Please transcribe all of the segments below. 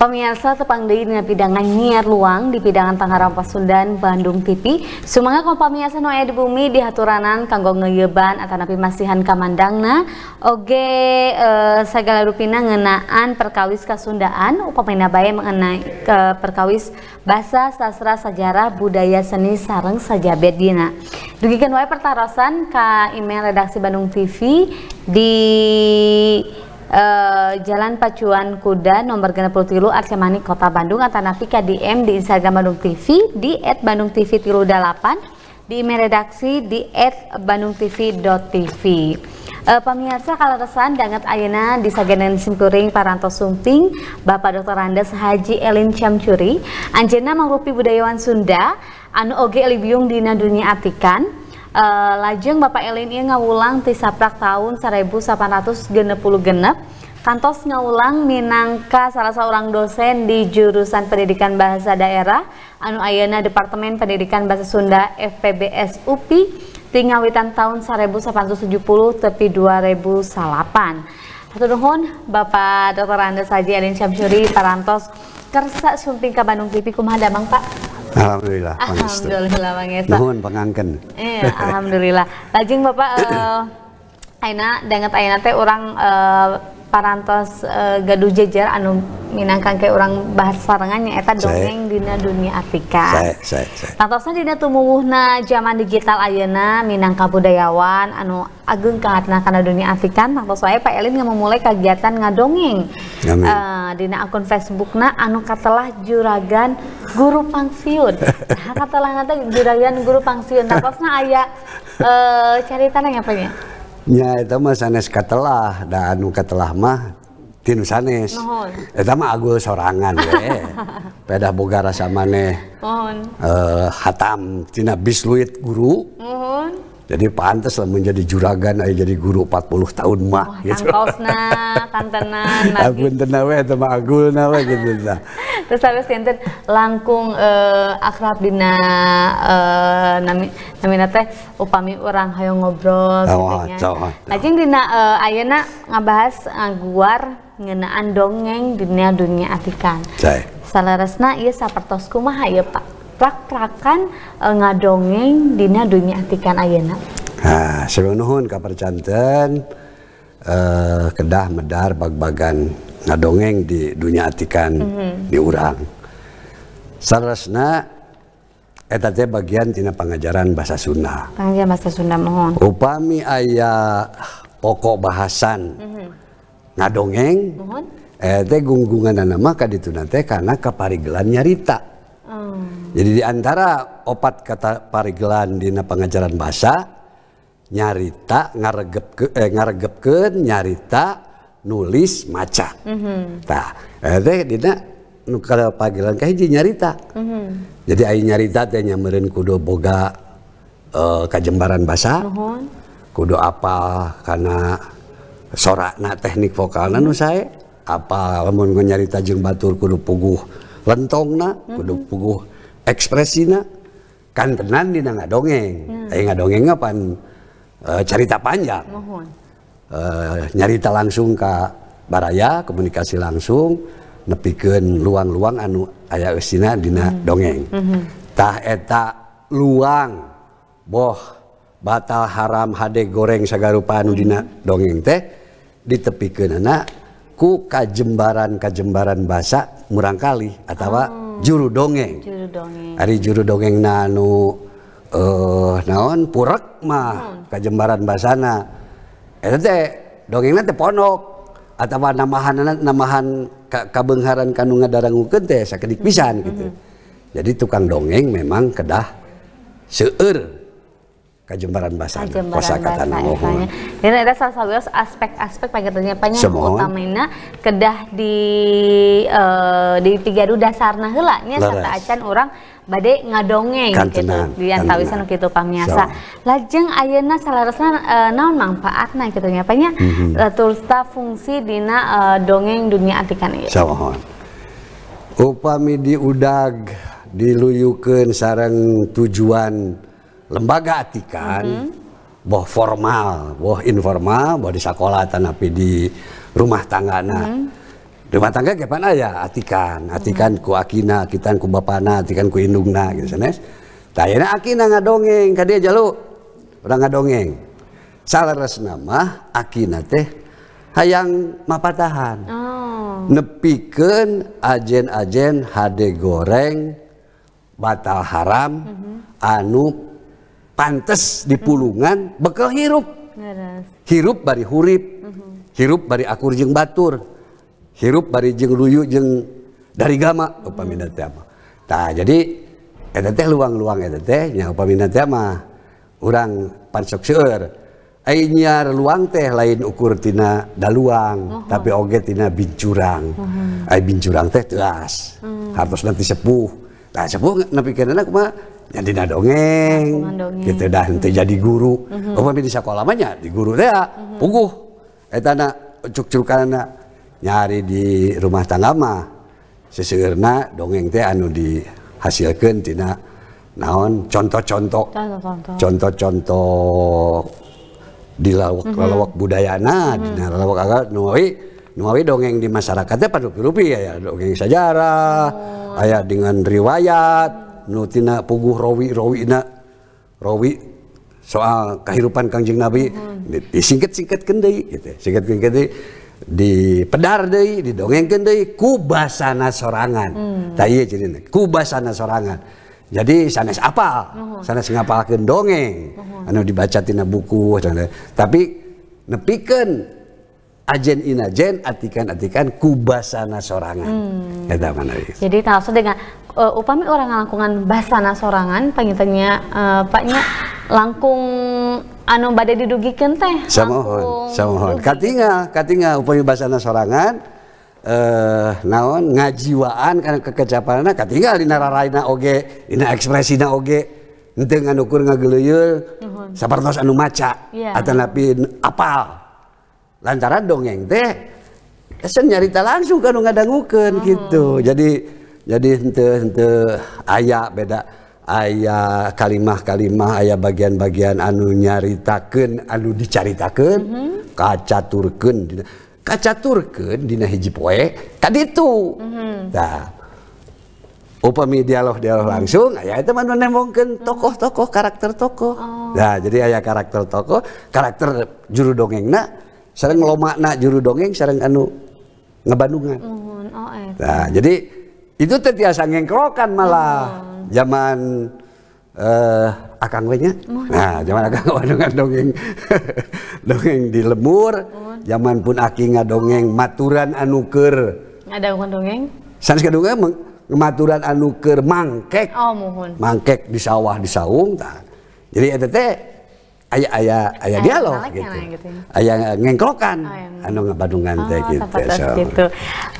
Pemirsa tepangdei dengan pidangan nyiar luang di pidangan Tangerang Pasundan Bandung TV. Semangat kau pemirsa noya di bumi di haturanan kanggo atau napi masihan kamandangna oge e, segala rupina ngenaan perkawis kasundaan upamina bayi mengenai ke eh, perkawis bahasa sastra sejarah budaya seni sarang sajabet dina. Dugikan wae pertarasan ke email redaksi Bandung TV di Eh, Jalan Pacuan Kuda nomor 63 Arsemani Kota Bandung atau nanti DM di Instagram Bandung TV di @bandungtv 8 di email redaksi di @bandungtv.tv. E, eh, pemirsa kalau kesan dangat ayana di saganan simkuring paranto sumping Bapak Dr. Randes Haji Elin Syamcuri Anjena mangrupi budayawan Sunda anu oge libiung dina dunia atikan Eh, lajeng Bapak Elin ini ngawulang di saprak tahun genep kantos ngawulang minangka salah seorang dosen di jurusan pendidikan bahasa daerah anu ayana Departemen Pendidikan Bahasa Sunda FPBS UPI di ngawitan tahun 1870 tepi 2008 satu nuhun Bapak Dr. Anda Saji Elin Syamsuri parantos kersa sumping ke Bandung TV kumaha damang Pak Alhamdulillah. Alhamdulillah Mang Esa. Nuhun pengangken. Iya, eh, alhamdulillah. Lajeng Bapak uh, Aina dengan Aina teh orang uh, eh, parantos uh, gaduh jejer anu minangkan ke orang bahasa sarangannya eta dongeng dina dunia Afrika. Saya, dina tumuwuhna zaman digital ayana minangka budayawan anu ageng kahatna karena dunia Afrika tantos wae Pak Elin yang memulai kegiatan ngadongeng. Amin. Eh, dina akun Facebookna anu katalah juragan guru pangsiun. Katalah katelah juragan guru pangsiun. Tantosna ayah uh, cari nang apa ya? Ya itu mah sanes katelah dan anu katelah mah tinu sanes. mah agul sorangan ya, Pedah boga rasa maneh. Nuhun. Eh hatam tina bisluit guru. Jadi pantas lah menjadi juragan, ayo jadi guru 40 tahun mah. Oh, gitu. Tangkosna, tantenan. Agun tenawe, sama agul nawe gitu. Nah. Terus habis enten langkung uh, akrab dina uh, eh, nami, namina teh upami orang hayo ngobrol. Oh, gitu oh, Nah, dina uh, eh, nak ngabahas ngaguar ngenaan dongeng dunia dunia atikan. Salah resna iya sapertos kumaha ya Pak praktrakan uh, e, ngadongeng dina dunia atikan nak. Nah, sebelum nuhun kabar canten uh, kedah medar bag-bagan ngadongeng di dunia atikan mm -hmm. di urang. Sarasna eta teh bagian tina pengajaran bahasa Sunda. Pengajaran bahasa Sunda mohon. Upami aya pokok bahasan. Mm -hmm. Ngadongeng. Mohon. Eh teh gunggungan nama kaditu nanti teh karena kaparigelan nyarita. Oh. Jadi di antara opat kata parigelan dina pengajaran bahasa nyarita ngaregep ke, eh, nyarita nulis maca. Mm -hmm. Tah, eh, teh dina kalau panggilan pagilan ka nyarita. Mm -hmm. Jadi ayi nyarita teh nyamereun kudo boga uh, kajembaran bahasa. Mohon. Kudu apal karena sorakna teknik vokalna nu saya apa lamun nyarita jeung batur kudu puguh lentongna mm -hmm. kudu puguh ekspresina kan tenan dina ngadongeng mm. eh ngadongeng pan e, cerita panjang Mohon. E, nyarita langsung ke baraya komunikasi langsung nepikeun luang-luang anu aya eusina dina mm mm-hmm. dongeng mm -hmm. tah eta luang boh batal haram hade goreng sagarupa anu dina mm-hmm. dongeng teh ditepikan anak ku kajembaran kajembaran basa murangkali atau oh. juru dongeng juru dongeng hari juru dongeng nanu eh naon purak mah hmm. kajembaran basana eta teh dongengna teh atau namahan namahan ka, kabengharan kanu ngadarangukeun teh sakedik pisan -hmm. gitu hmm, hmm. jadi tukang dongeng memang kedah seueur kajembaran bahasa kosa kata nuhun dan ya. ada salah satu aspek-aspek panggilnya banyak utamanya kedah di uh, di tiga duda sarna hela nya serta acan orang badai ngadongeng gitu di antawisan gitu pamiasa ya. so. lajeng ayana salah eh, uh, naon manfaatna gitu nya apanya mm -hmm. Eh, fungsi dina dongeng dunia antikan ieu ya. so, upami diudag diluyukeun sarang tujuan lembaga atikan mm -hmm. boh formal boh informal boh di sekolah tapi di rumah tangga nah mm -hmm. rumah tangga kapan aja ya? atikan mm-hmm. atikan mm -hmm. ku akina akitan ku bapana atikan ku indungna gitu sanes tayana akina ngadongeng ka dia jalu orang ngadongeng salares nama akina teh hayang mapatahan oh. nepiken ajen-ajen hade goreng batal haram mm -hmm. anu pantes di pulungan bekal hirup hirup bari hurip mhm. hirup bari akur jeng batur hirup bari jeng luyu jeng dari gama upamina teh mah tah jadi eta teh luang-luang eta teh nya upamina teh mah urang pansok seueur ai luang teh lain ukur tina daluang tapi oge tina bincurang ai bincurang teh teuas mhm. hartos nanti sepuh tah sepuh napikeunana kumaha yang dina dongeng, dongeng. gitu dah nanti mm -hmm. jadi guru mm -hmm. upami di sekolah mah di guru teh mm -hmm. puguh eta na cuk-cukana nyari di rumah tangga mah seseueurna dongeng teh anu dihasilkan tina naon contoh-contoh contoh-contoh di lawak mm -hmm. lawak budayana mm -hmm. di lawak agak nuawi nuawi dongeng di masyarakatnya pada rupi ya, ya dongeng sejarah oh. ayah dengan riwayat nutina puguh rawi rawi na rawi soal kehidupan kangjeng Nabi hmm. disingkat-singkat kendi gitu singkat kendai di pedar deh didongeng kendai kubasana sorangan hmm. tadi jadi kubasana sorangan jadi sanes apa sanes ngapalkan dongeng anu dibaca tina buku tapi nepiken ajen inajen, atikan-atikan kubasana sorangan. Hmm. eta mana Jadi maksud dengan uh, upami orang langkungan basana sorangan, pangitanya uh, eh, paknya langkung anu badai didugikan teh. Samohon, samohon. Katinga, katinga upami basana sorangan, eh uh, naon ngajiwaan karena kekecapanana katinggal dina na oge, dina ekspresina oge dengan ukur ngageluyul uh -huh. sapartos anu maca yeah. atau napi apal lantaran dongeng teh esen nyarita langsung kan ada hmm. gitu jadi jadi ente ente ayah beda ayah kalimah-kalimah ayah bagian-bagian anu nyaritakeun anu dicaritakeun hmm. kaca kacaturkeun dina hiji poe tadi itu nah mhm. upami dialog dialog langsung ayah itu mana nembongkan tokoh-tokoh karakter tokoh oh. nah jadi ayah karakter tokoh karakter juru dongeng nak sareng lomakna juru dongeng sering anu ngebandungan. Oh, eh. Nah, jadi itu tetiasa ngengkrokan malah zaman eh uh, akang nya. Nah, zaman akang bandungan dongeng. dongeng di lemur, zaman pun aki ngadongeng maturan anuker. Ada dongeng? Sanes kadongeng maturan anuker mangkek. Oh, mohon. Mangkek di sawah di saung tah. Jadi eta ayah ayah ayah dialog gitu. gitu ya. ayah ngengkrokan oh, iya. anu ngabandungan oh, teh gitu so. gitu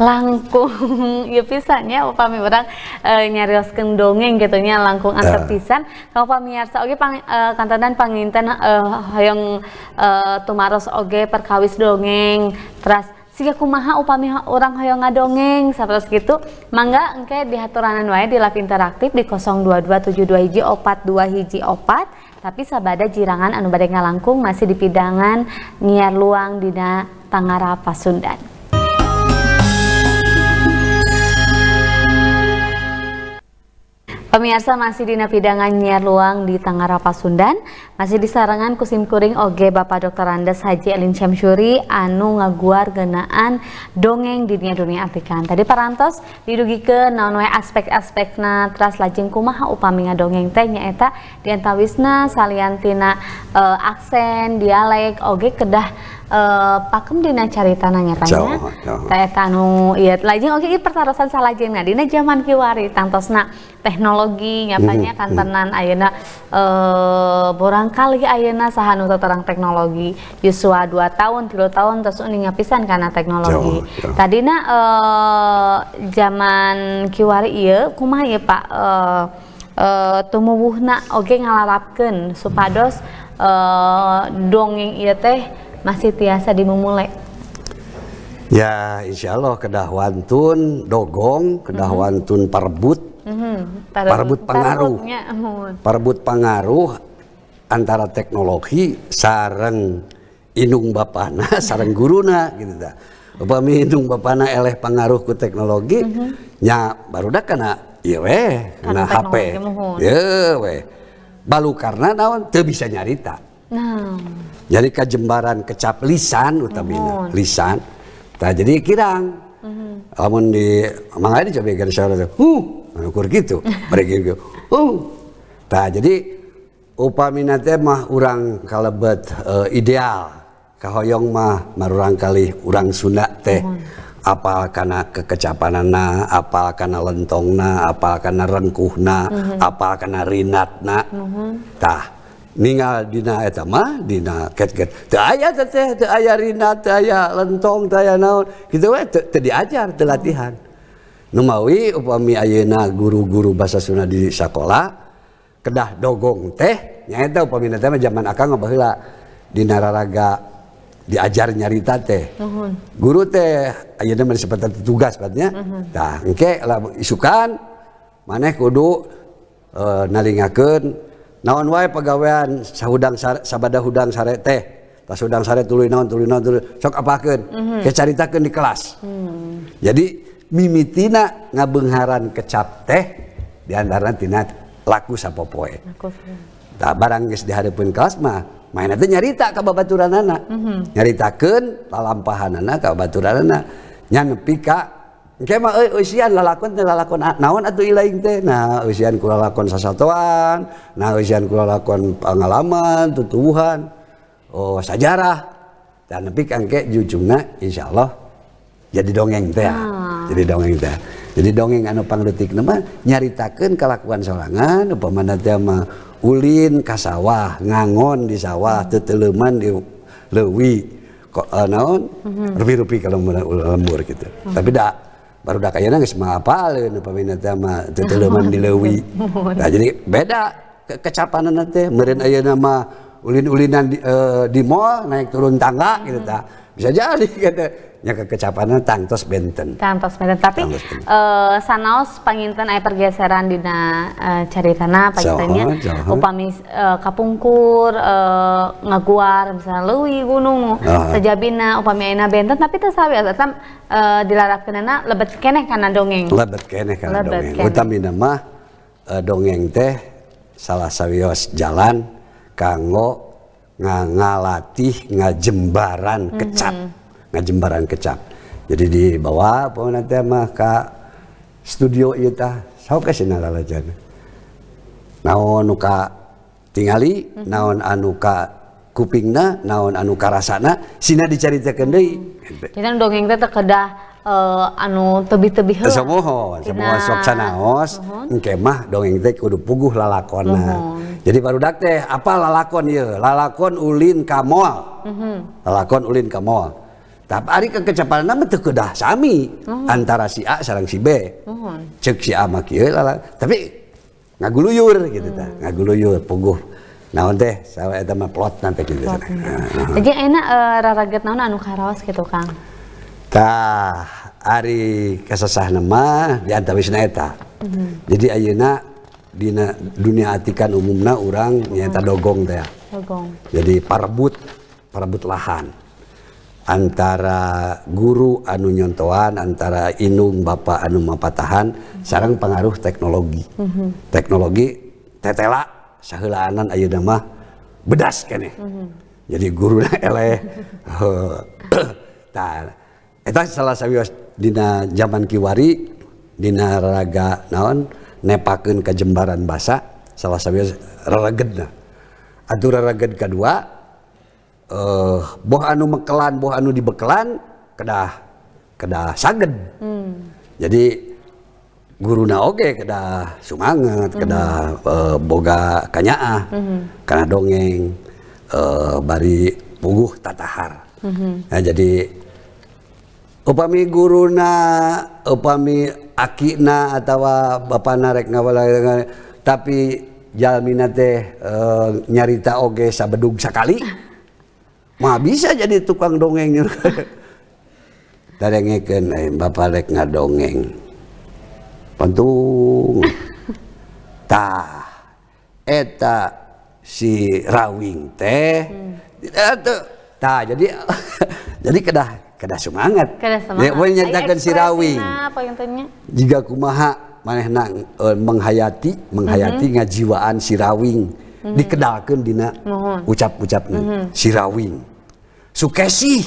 langkung ya pisannya upami urang e, eh, nyarioskeun dongeng gitu nya langkung antep ah. pisan kalau pamirsa oge pang, e, kantanan panginten e, hoyong e, tumaros oge perkawis dongeng terus siga kumaha upami orang hoyong ngadongeng terus gitu mangga engke dihaturanan wae di lab interaktif di hiji opat 2 hiji opat tapi sabada jirangan anu badai ngalangkung masih di pidangan nyiar luang dina Tangara Pasundan. Pemirsa masih di napidangan nyiar luang di Tangerang Pasundan, masih di sarangan kusim kuring oge Bapak Dr. Andes Haji Elin Syamsuri anu ngaguar genaan dongeng di dunia dunia artikan. Tadi parantos didugi ke naonwe aspek-aspekna teras lajeng kumaha upami dongeng teh dianta wisna saliantina e, aksen, dialek, oge kedah Eh, pakem dina carita nanya tanya eta tanu iya lajeng oke okay, pertarusan salajengna dina zaman kiwari nak teknologi nyatanya mm -hmm. kantenan ayeuna uh, borangkali ayana sahanu terang teknologi yuswa 2 tahun 3 tahun terus ini ngapisan karena teknologi tadina eh zaman kiwari iya kumah iya Pak eh, eh uh, oke oge okay, supados uh, dongeng iya teh masih tiasa dimulai. ya Insya Allah kedahwantun dogong kedahwantun mm-hmm. parbut mm-hmm. parbut pengaruh parbut pengaruh antara teknologi sarang inung bapana sarang guruna gitu dah upami inung bapana eleh pengaruh ku teknologi mm-hmm. nya baru dah kena iya weh kena HP iya weh balu karena naon teu bisa nyarita Nah. Jadi kejembaran kecap lisan utamina, lisan. tak jadi kirang. mm -hmm. di mangai di coba garis tuh. huh, ukur gitu, mereka gitu, huh. Nah, jadi upamina teh mah urang kalebet uh, ideal, kahoyong mah marurang kali urang Sunda teh. apa karena kekecapanana, apa karena lentongna, apa karena rengkuhna, mm-hmm. apa karena rinatna. Mm -hmm ningal dina etama dina ket ket aya teh, teh aya rina te aya lentong teh aya naon Kita we teh diajar te latihan numawi upami ayeuna guru-guru bahasa Sunda di sakola kedah dogong teh nyaeta upami teh zaman akang baheula dina raraga diajar nyarita teh guru teh ayeuna mah disebut tugas batnya tah engke lah isukan maneh kudu e, nalingakeun naon waai pegawaian saudang sabdah udang sare teh udang sa tu di kelas hmm. jadi mimitina ngabeharan kecap teh didianar nanti laku sappopoe tak barangis di haddapun kelasma main aja nyarita kabaturan anak mhm. nyaritakenlampahan anak kabaturannya ngepka ke Kema euy eusian lalakon teh lalakon naon atau ilaing teh? Nah, usian kula lakon sasatoan, nah usian kula lakon pengalaman, tutuhan, oh sejarah. Dan nepi kangke insya Allah jadi dongeng teh. Ya. Ah. Jadi dongeng teh. Jadi dongeng anu pangdeutikna mah nyaritakeun kelakuan sorangan upamana teh mah ulin ka sawah, ngangon di sawah, hmm. di lewi Kok uh, eh, naon? Mm -hmm. Rupi-rupi kalau lembur gitu. Mm -hmm. Tapi dak baru dah kayaknya nggak semua apalin ya, apa minat sama teteluman di lewi nah jadi beda ke kecapanan nanti meren ayah nama ulin-ulinan di, uh, di mall naik turun tangga gitu tak bisa jadi kata nya ke tangtos benten tangtos benten tapi sanos Uh, eh, sanaos panginten ay pergeseran dina uh, caritana pangintennya upami uh, kapungkur uh, ngaguar misalnya leuwi gunung uh ah. -huh. sejabina upami ayeuna benten tapi teu sawi eta uh, dilarapkeunana lebet keneh kana dongeng lebet keneh kana dongeng utamina mah uh, dongeng teh salah sawios jalan kanggo nga, ngalatih ngajembaran mhm. kecap mm -hmm. ngajembaran kecap jadi di bawah pemenang mah ke studio iya tah sao ke sinaralajan naon nuka tingali mm -hmm. naon anuka kupingna naon anu karasana sina dicaritakeun deui kita anu dongeng teh terkedah Uh, eh, anu tebi-tebi semua semua sok sanaos, engke mah dongeng teh kudu puguh lalakonna jadi baru dak teh apa lalakon ya lalakon ulin kamol mm -hmm. lalakon ulin kamol tapi hari kecepatan nama tuh kedah sami oh. antara si A sarang si B oh. cek si A mak ya lalak tapi ngaguluyur gitu hmm. ta oh. ngaguluyur puguh naon teh saya ada mah plot nanti gitu sana. Nah, jadi enak uh, raraget naon anu karaos gitu Kang tah hari kesesah nama di antara wisna eta mm -hmm. jadi ayeuna di dunia atikan umumnya orang nyata dogong teh. Dogong. Jadi parebut parebut lahan antara guru anu nyontoan antara inung bapak anu mapatahan mm-hmm. sarang pengaruh teknologi. hmm Teknologi tetela saheulaanan ayeuna mah bedas kene. hmm Jadi guruna eleh. Tah eta salah sawios dina zaman kiwari dina raga naon nepakeun ke jembaran basa salah satu raragedna atau raraged kedua eh boh anu mekelan boh anu dibekelan kedah kedah saged hmm. jadi guruna oke okay, kedah sumangat hmm. kedah -hmm. uh, boga kanyaah mm -hmm. karena dongeng uh, bari puguh tatahar -hmm. nah, jadi upami guruna upami na atau ba narek ngawa tapi jalmina teh eh, nyarita Oge sab bedungsakali ma bisa jadi tukang dongengken dongengeta siwing teh hmm. jadi jadi kedah kada semangat Woi nyatakan sirawing. jika kumaha manehna uh, eh, menghayati menghayati mm -hmm. ngajiwaan sirawing mm -hmm. dikedalkan dina ucap-ucapnya mm -hmm. sirawing sukesi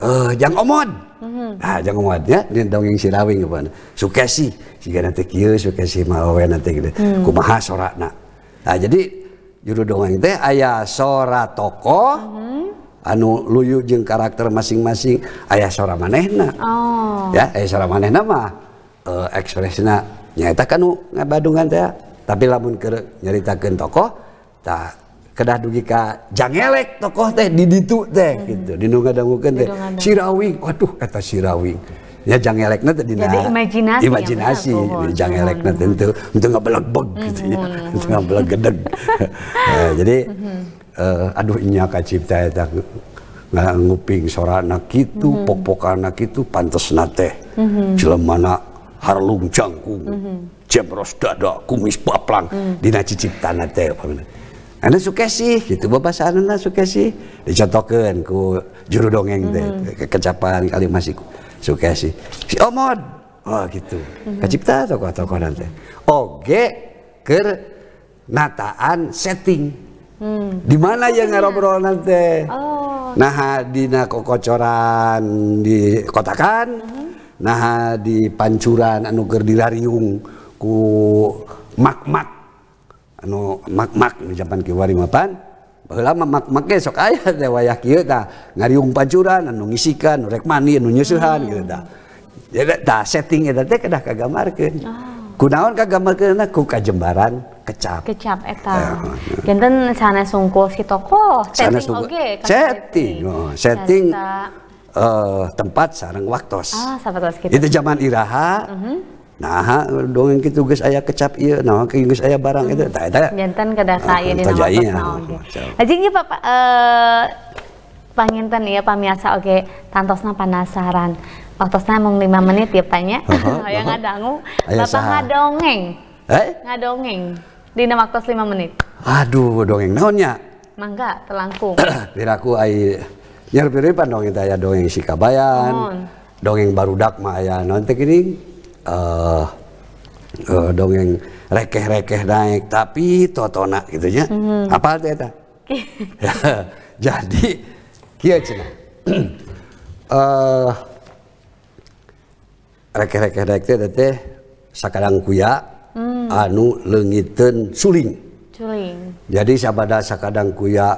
uh, eh, jang omon. mm -hmm. nah jang omon ya ini dongeng sirawing apa sukesi jika nanti kia, sukesi mawe ya, nanti gitu mm. kumaha nak. nah jadi juru dongeng teh ayah sora toko mm -hmm anu luyu jeng karakter masing-masing ayah seorang manehna oh. ya ayah seorang manehna mah uh, eh, ekspresinya nyata kan ngabadungan teh tapi lamun ker nyaritakan tokoh tak kedah dugi ka jangelek tokoh teh di ditu teh hmm. gitu di nungadangukeun teh sirawing waduh kata sirawing ya jangelekna nanti di Jadi imajinasi imajinasi ya, jangelekna teh untuk hmm. untuk ngabeleg-beg gitu ya untuk hmm. ngabeleg-gedeg eh, jadi hmm uh, aduh cipta ya eta nguping sorana gitu mm -hmm. anak itu pantas nate mm -hmm. jelemana harlung jangkung mm -hmm. jemros dada kumis paplang mm -hmm. dina tanah nate Anda suka sih, gitu. sana Anda suka sih. Dicontohkan ku juru dongeng teh, mm -hmm. kecapan kali masih suka sih. Si Omod, oh gitu. Mm -hmm. Kacipta tokoh-tokoh nanti. Oge ker nataan setting. Hmm. Di mana ya ngarobrolan teh? Oh. Nah, di kokocoran di kotakan. Hmm. Nah, di pancuran anu keur dirariung ku mak-mak anu mak-mak di zaman kieu wari mapan. Baheula mak-mak sok aya teh wayah kieu tah ngariung pancuran anu ngisikan anu rek mani anu nyusuhan hmm. gitu tah. Ya tah setting eta teh kedah kagamarkeun. Oh. Ah kunaon kagambar kena ku kajembaran kecap kecap eta ya. genten sana sungkul si toko setting oke okay, setting oh, setting uh, tempat sarang waktos ah, gitu. itu zaman iraha uh mhm. -huh. Nah, dongeng gitu guys ayah kecap iya, nah geus ayah barang itu tak ada. Mhm. Jantan kada saya di ah, nama oge. Lajeng ieu Bapak eh panginten ya pamiasa oke tantosna penasaran waktu saya mau lima menit ya tanya. yang ada nggak bapak ngadongeng. Eh? Ngadongeng. Di waktu lima menit. Aduh, dongeng naonnya? Mangga, telangkung. ay, ai nyerpiripan dong dongeng ya dongeng sikabayan. kabayan, Dongeng barudak ma ya. Nanti kini uh, eh, eh, dongeng rekeh-rekeh naik tapi totona gitu ya. Apa itu ya? Jadi, kia cina. uh, rek-rek teh sekarang kuya hmm. anu lengiten suling. suling jadi sabada sakadang kuya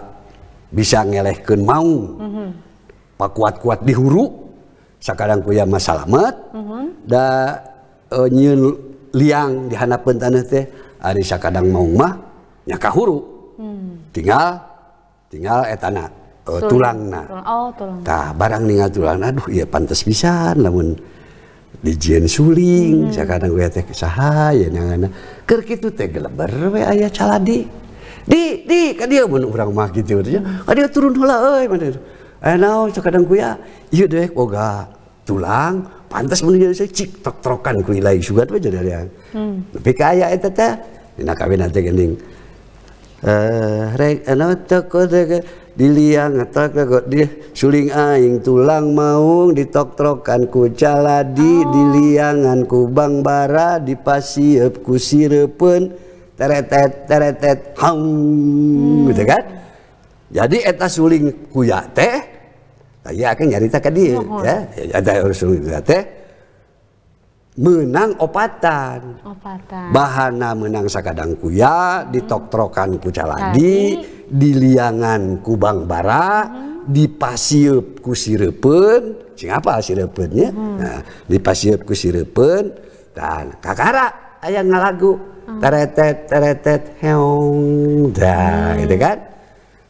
bisa ngelehkan mau mm -hmm. pak kuat-kuat dihuru sakadang kuya mas salamet mm -hmm. da e, nyeun liang dihanapeun tanah teh ari sakadang mau mah nyaka huru mm. tinggal tinggal etana e, tulangna oh tulang tah barang ningal tulang aduh iya pantas pisan lamun di jen suling hmm. sekarang gue teh saha ya nyangana ker kitu teh geleber we ayah caladi di di kan dia mun orang mah gitu nya ka dia turun hola eh mana eh sekarang sakadang kuya iya deui boga tulang pantas mun saya cik tok trokan ku ilai sugat we jadi yang hmm. tapi kaya itu teh nak kawin nanti geuning eh rek anu teu diliang atau ke di suling aing tulang maung ditoktrokan ku caladi oh. diliangan ku bang bara dipasieup ku sirepeun teretet teretet hang hmm. gitu kan jadi eta suling kuya teh ya akan nyarita ke dia ya ada ya, suling ya teh menang opatan opatan bahana menang sakadang kuya ditoktrokan ku caladi di liangan Kubang Bara, di Pasir ku sirepen, sing apa sirepennya? Hmm. Nah, di Pasir ku sirepen, dan kakara ayah ngalagu, hmm. teretet teretet heong, dah, hmm. gitu kan?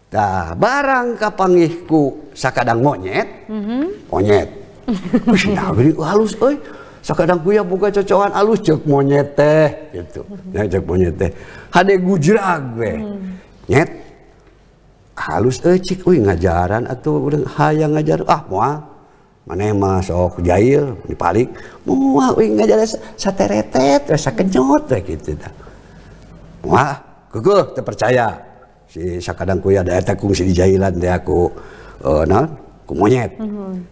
dah barang kapangihku sakadang monyet, hmm. monyet. Wih, nah, halus, oi. Sakadang kuya buka cocokan halus cek monyet teh, gitu. Mm-hmm. Nah, cek monyet teh. Hade gujrag, we. Hmm. Nyet, halus ecik eh, wih ngajaran atau udah hayang ngajar ah mual mana mah jair, jahil dibalik mual wih ngajar sateretet rasa eh, kenyot eh, gitu dah mual kuku terpercaya si sakadang kuya ada eta si jahilan dia aku uh, non ku monyet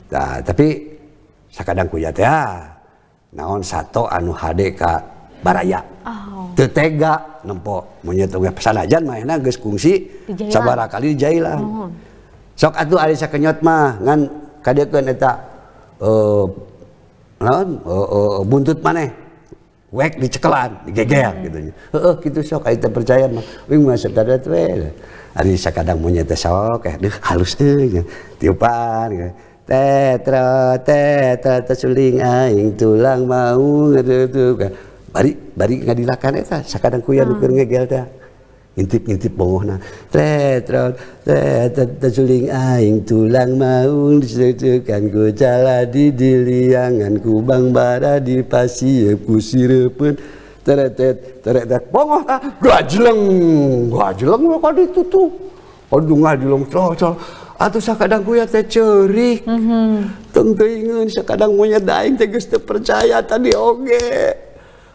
nah, tapi sakadang kuya teh ah, naon satu anu hade ka baraya oh. tetega nempok monyet oge sanajan mah enak geus kungsi sabaraha kali dijailan oh. sok atuh ari sakenyot mah ngan kadeukeun eta uh, eh, non, uh, eh, uh, eh, buntut maneh wek dicekelan digegel hmm. gitu heeh gitu sok aing percaya mah wing mah sadar we ari sakadang monyet teh sok eh deuh halus euy tiupan gitu. tetra tetra tesuling aing tulang mau ngedudukan bari bari ngadilakan eta sakadang kuya hmm. nuker ah. ngegelda intip-intip bogohna tretron teteling aing tulang maun kan ku jala di diliangan kubang bara di pasieuk ku sirepeun teretet teretet bongoh ah gajleng gajleng kok ditutup aduh ngadilong cocol atau sakadang kuya teh cerik mm -hmm. teu teuingeun sakadang monya daing teh geus percaya tadi oge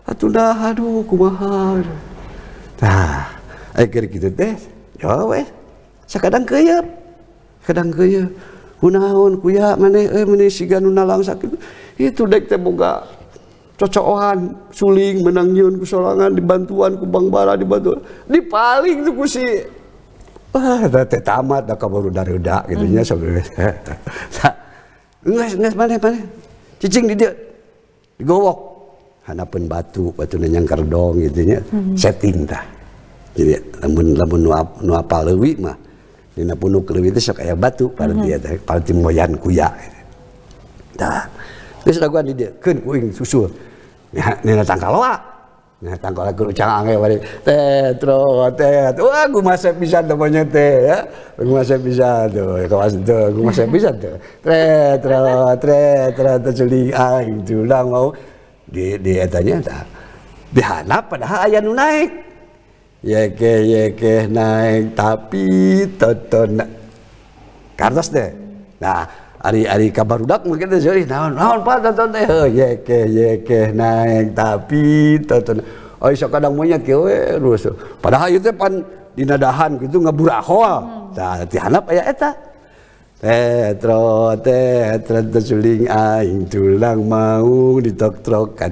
atuh aduh kumaha tah akhir gitu teh ya weh sakadang keyep kadang keyep kunaon kuya maneh eh maneh siga nu nalang sakit itu dek teh boga cocokan suling menang nyieun ku sorangan dibantuan ku Bang Bara dibantu di tuh ku si wah teh tamat dah kabaru dareuda gitu nya hmm. sebenarnya Nges, nges, mana, maneh cicing di dia digowok hanapan batu batu nanyang kerdong gitunya nya hmm. setting jadi lamun lamun nuap nuapa lewi mah nina punuk lewi itu sok batu pada hmm. dia teh pada timoyan kuya dah terus laguan di dia kan kuing susul nina nina tangkaloa Nah, tangkal aku ucang angge balik. Teh, tro, teh. Wah, gue masih bisa tuh banyak teh ya. Gue masih bisa tuh. masih itu, gue masih bisa tuh. Teh, tro, teh, tro, teh, celi. Udah mau di di etanya dah dihanap padahal ayah nu naik yeke ya yeke ya naik tapi toto na kardas deh nah ari ari kabar udak mungkin teh jadi naon naon pak toto teh yeke ya yeke naik tapi toto oh sok kadang maunya kewe rusuh padahal itu pan dinadahan gitu ngaburahol hmm. nah dihanap ayah eta Tetro tetro tersuling aing tulang mau ditok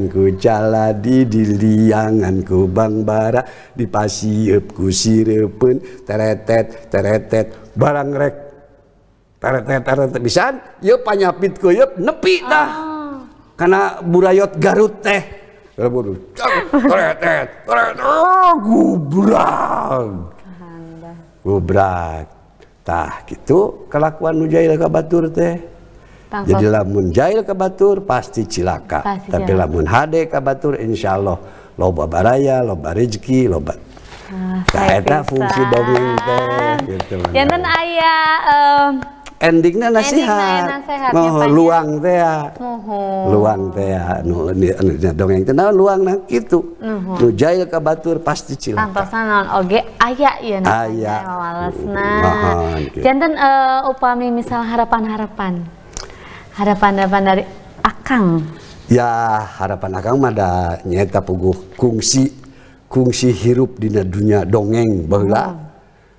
ku jaladi di liangan ku bang bara di pasieup ku sireupun teretet teretet barang rek teretet teretet pisan ye panyapit ku yup nepi dah karena burayot Garut teh teretet teretet oh, gubrag gubrag tah gitu kelakuan nujail ke batur teh jadi lamun jail ke batur pasti cilaka pasti tapi cilaka. lamun hade ke batur insya Allah loba baraya loba rezeki loba Ah, fungsi dongeng teh gitu. Janten ya, ayah um, endingnya nasihat. Ya nasihat oh, luang teh. Luang teh anu anu dongeng teh naon luang nah kitu. Nu jail ka batur pasti cilaka. Pantosan naon oge aya ieu na. Aya. Walesna. Janten uh, eh, upami misal harapan-harapan. Harapan-harapan dari Akang. Ya, harapan Akang mah da nyaeta puguh kungsi kungsi hirup dina dunia dongeng baheula. Hmm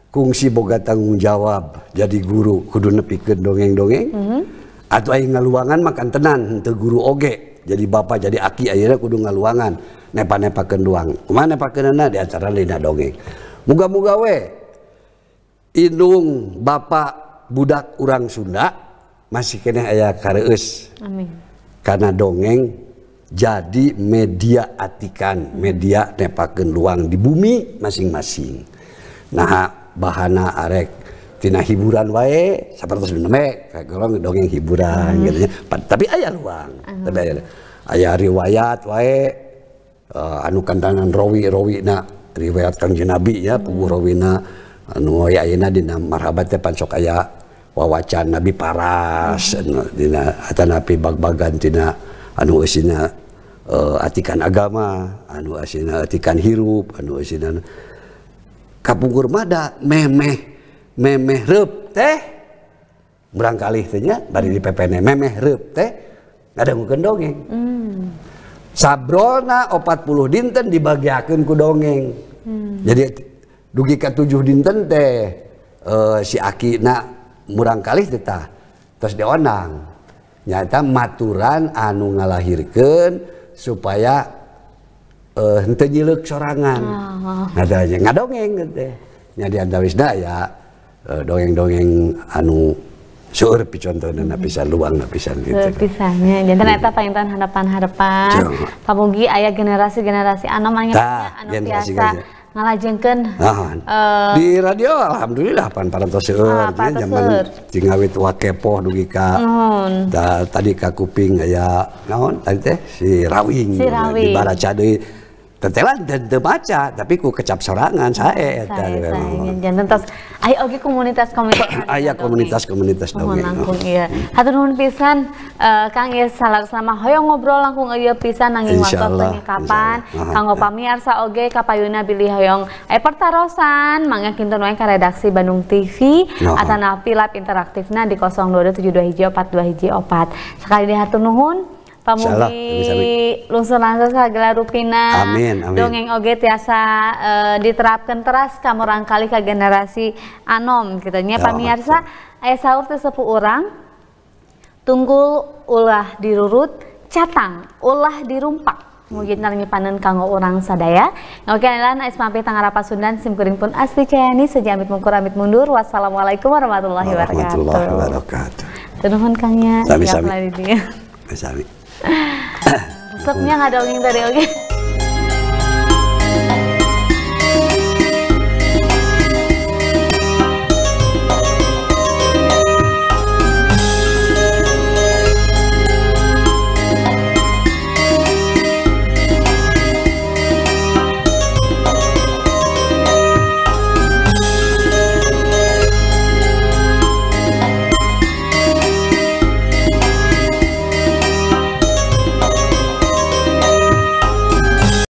kugsi boga tanggung jawab jadi guru kudu nepi ke dongeng-dogeng mhm. atau air ngaluangan makan tenan untuk guru Oge jadi bapak jadi aki akhirnyanya kudu ngaluangan ne nepaken ruang mana diancara dongeng mugawe hidung Bapak budak u Sunda masih kene aya kar karena dongeng jadi media atikan media nepaken ruang di bumi masing-masing Nah untuk bahana arek tina hiburan wae sapertos meneme kayak golong dongeng hiburan hmm. gitu ya. tapi ayah luang hmm. tapi ayah ayah riwayat wae uh, anu kandangan rawi rawi na riwayat kang nabi ya puguh hmm. rawi na anu wae ya, ayeuna ya dina marhabat teh pancok aya wawacan nabi paras hmm. Anu, dina eta nabi bag-bagan tina anu usina uh, eh, atikan agama anu asina atikan hirup anu asina kapungkur mada memeh memeh rep teh berangkali tehnya dari di PPN memeh rep teh ada mungkin dongeng hmm. sabrona 40 dinten dibagiakan ku dongeng hmm. jadi dugi ka 7 dinten teh uh, si aki nak murangkali kita terus dionang nyata maturan anu ngalahirkan supaya uh, eh, hente nyiluk sorangan oh. Ah, ah. ngadongeng gitu nya di antawis daya uh, eh, dongeng-dongeng anu seueur picontohna dan napisan luang napisan pisan gitu pisannya jadi hmm. eta pangintan harapan-harapan pamugi ayah generasi-generasi anu mangga anu biasa ngalajengkeun uh, di radio alhamdulillah pan parantos seueur nya ah, zaman tingawit wakepoh dugi ka tadi ka kuping ayah ngon, tadi teh si rawing, si rawing. di tetelan dan maca tapi ku kecap sorangan saya. eta jangan tentas ayo oge komunitas komunitas ayo ah, iya, komunitas komunitas dongeng langkung iya hmm. hatur nuhun pisan eh, Kang Yes salar sama hoyong ngobrol langkung ieu pisan nanging waktu kapan Kang kanggo pamirsa oge kapayuna bili hoyong eh pertarosan mangga kinten wae ke redaksi Bandung TV atau atanapi lab interaktifnya di 0272 hiji 42 hiji opat sekali di hatur nuhun pamugi lungsun langsung segala rupina amin, amin. dongeng oge tiasa e, diterapkan teras kamu rangkali ke generasi anom gitu nya ya, pamirsa ayah sahur teh sepuh orang tunggul ulah dirurut catang ulah dirumpak mungkin hmm. narmi panen kanggo orang sadaya oke lan SMP Tanggara Pasundan simkuring pun asli cayani sejamit mungkur amit mundur wassalamualaikum warahmatullahi wabarakatuh warahmatullahi wabarakatuh Tuhan kangnya sami ya. sami sami nggak ngadongin tadi oke.